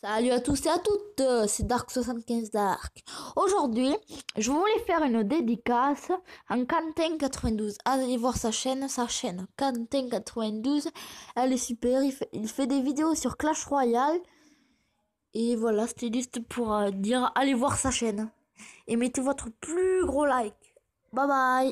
Salut à tous et à toutes, euh, c'est Dark75 Dark. Aujourd'hui, je voulais faire une dédicace à cantin 92 Allez voir sa chaîne, sa chaîne cantin 92 Elle est super, il fait, des vidéos sur Clash Royale. Et voilà, c'était juste pour euh, dire allez voir sa chaîne. Et mettez votre plus gros like. Bye bye